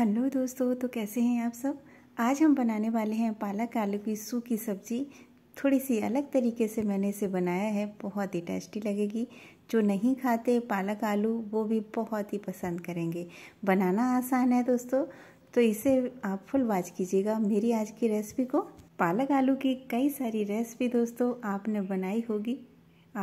hello दोस्तों तो कैसे हैं आप सब आज हम बनाने वाले हैं पालक आलू की सूखी की सब्ज़ी थोड़ी सी अलग तरीके से मैंने इसे बनाया है बहुत ही टेस्टी लगेगी जो नहीं खाते पालक आलू वो भी बहुत ही पसंद करेंगे बनाना आसान है दोस्तों तो इसे आप फुल वाच कीजिएगा मेरी आज की रेसिपी को पालक आलू की कई सारी रेसिपी दोस्तों आपने बनाई होगी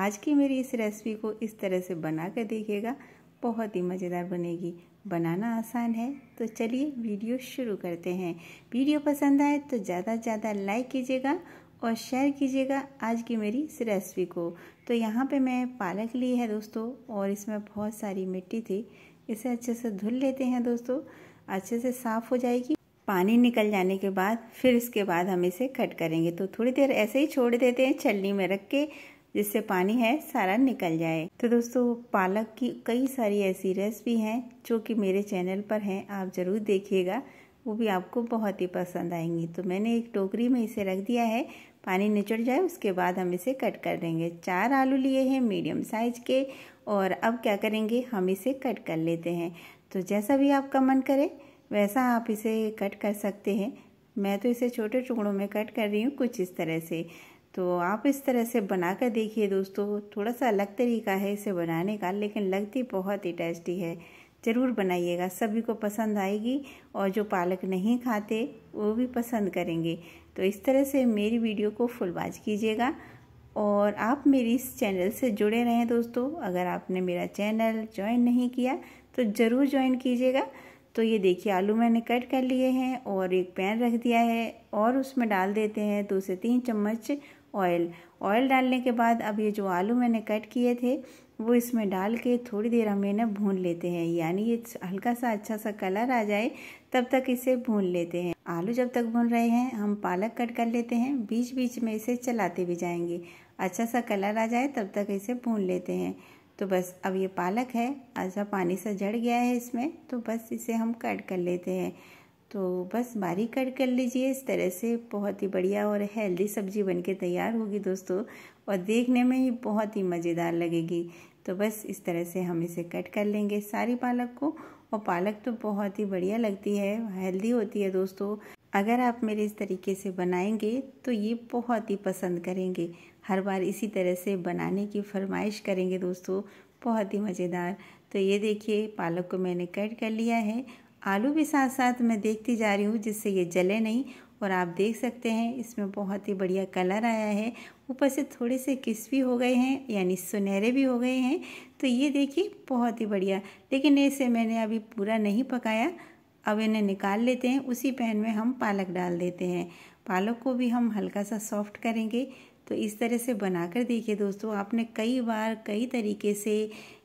आज की मेरी इस रेसिपी को इस तरह से बना कर देखिएगा बहुत ही मज़ेदार बनेगी बनाना आसान है तो चलिए वीडियो शुरू करते हैं वीडियो पसंद आए तो ज़्यादा से ज़्यादा लाइक कीजिएगा और शेयर कीजिएगा आज की मेरी इस रेसिपी को तो यहाँ पे मैं पालक ली है दोस्तों और इसमें बहुत सारी मिट्टी थी इसे अच्छे से धुल लेते हैं दोस्तों अच्छे से साफ़ हो जाएगी पानी निकल जाने के बाद फिर इसके बाद हम इसे कट करेंगे तो थोड़ी देर ऐसे ही छोड़ देते हैं छलनी में रख के जिससे पानी है सारा निकल जाए तो दोस्तों पालक की कई सारी ऐसी रेसिपी हैं जो कि मेरे चैनल पर हैं आप ज़रूर देखिएगा वो भी आपको बहुत ही पसंद आएंगी तो मैंने एक टोकरी में इसे रख दिया है पानी निचड़ जाए उसके बाद हम इसे कट कर देंगे चार आलू लिए हैं मीडियम साइज के और अब क्या करेंगे हम इसे कट कर लेते हैं तो जैसा भी आपका मन करे वैसा आप इसे कट कर सकते हैं मैं तो इसे छोटे टुकड़ों में कट कर रही हूँ कुछ इस तरह से तो आप इस तरह से बना कर देखिए दोस्तों थोड़ा सा अलग तरीका है इसे बनाने का लेकिन लगती बहुत ही टेस्टी है ज़रूर बनाइएगा सभी को पसंद आएगी और जो पालक नहीं खाते वो भी पसंद करेंगे तो इस तरह से मेरी वीडियो को फुल वाच कीजिएगा और आप मेरी इस चैनल से जुड़े रहें दोस्तों अगर आपने मेरा चैनल ज्वाइन नहीं किया तो ज़रूर ज्वाइन कीजिएगा तो ये देखिए आलू मैंने कट कर लिए हैं और एक पैन रख दिया है और उसमें डाल देते हैं दो से तीन चम्मच ऑयल ऑयल डालने के बाद अब ये जो आलू मैंने कट किए थे वो इसमें डाल के थोड़ी देर हम इन्हें भून लेते हैं यानी ये हल्का सा अच्छा सा कलर आ जाए तब तक इसे भून लेते हैं आलू जब तक भून रहे हैं हम पालक कट कर लेते हैं बीच बीच में इसे चलाते भी जाएंगे अच्छा सा कलर आ जाए तब तक इसे भून लेते हैं तो बस अब ये पालक है अच्छा पानी सा जड़ गया है इसमें तो बस इसे हम कट कर लेते हैं तो बस बारीक कट कर लीजिए इस तरह से बहुत ही बढ़िया और हेल्दी सब्ज़ी बनके तैयार होगी दोस्तों और देखने में ही बहुत ही मज़ेदार लगेगी तो बस इस तरह से हम इसे कट कर लेंगे सारी पालक को और पालक तो बहुत ही बढ़िया लगती है हेल्दी होती है दोस्तों अगर आप मेरे इस तरीके से बनाएंगे तो ये बहुत ही पसंद करेंगे हर बार इसी तरह से बनाने की फरमाइश करेंगे दोस्तों बहुत ही मज़ेदार तो ये देखिए पालक को मैंने कट कर लिया है आलू भी साथ साथ मैं देखती जा रही हूँ जिससे ये जले नहीं और आप देख सकते हैं इसमें बहुत ही बढ़िया कलर आया है ऊपर से थोड़े से किस भी हो गए हैं यानी सुनहरे भी हो गए हैं तो ये देखिए बहुत ही बढ़िया लेकिन इसे मैंने अभी पूरा नहीं पकाया अब इन्हें निकाल लेते हैं उसी पैन में हम पालक डाल देते हैं पालक को भी हम हल्का सा सॉफ्ट करेंगे तो इस तरह से बनाकर देखिए दोस्तों आपने कई बार कई तरीके से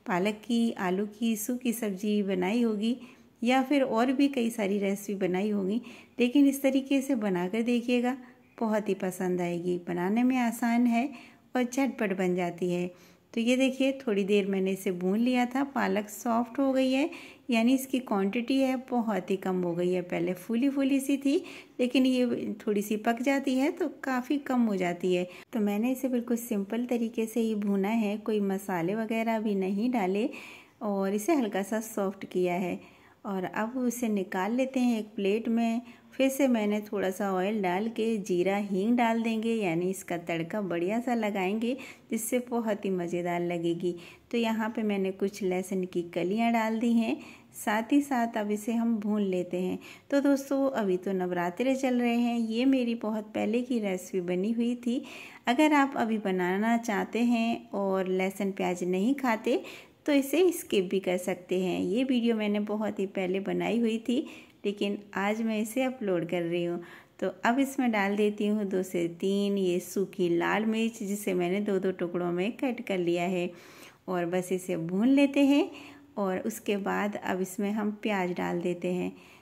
पालक की आलू की सूखी सब्जी बनाई होगी या फिर और भी कई सारी रेसिपी बनाई होंगी लेकिन इस तरीके से बनाकर देखिएगा बहुत ही पसंद आएगी बनाने में आसान है और झटपट बन जाती है तो ये देखिए थोड़ी देर मैंने इसे भून लिया था पालक सॉफ्ट हो गई है यानी इसकी क्वांटिटी है बहुत ही कम हो गई है पहले फूली फूली सी थी लेकिन ये थोड़ी सी पक जाती है तो काफ़ी कम हो जाती है तो मैंने इसे बिल्कुल सिंपल तरीके से ही भूना है कोई मसाले वगैरह भी नहीं डाले और इसे हल्का सा सॉफ्ट किया है और अब उसे निकाल लेते हैं एक प्लेट में फिर से मैंने थोड़ा सा ऑयल डाल के जीरा हींग डाल देंगे यानी इसका तड़का बढ़िया सा लगाएंगे जिससे बहुत ही मज़ेदार लगेगी तो यहाँ पे मैंने कुछ लहसुन की कलियाँ डाल दी हैं साथ ही साथ अब इसे हम भून लेते हैं तो दोस्तों अभी तो नवरात्रे चल रहे हैं ये मेरी बहुत पहले की रेसिपी बनी हुई थी अगर आप अभी बनाना चाहते हैं और लहसुन प्याज नहीं खाते तो इसे स्किप भी कर सकते हैं ये वीडियो मैंने बहुत ही पहले बनाई हुई थी लेकिन आज मैं इसे अपलोड कर रही हूँ तो अब इसमें डाल देती हूँ दो से तीन ये सूखी लाल मिर्च जिसे मैंने दो दो टुकड़ों में कट कर लिया है और बस इसे भून लेते हैं और उसके बाद अब इसमें हम प्याज डाल देते हैं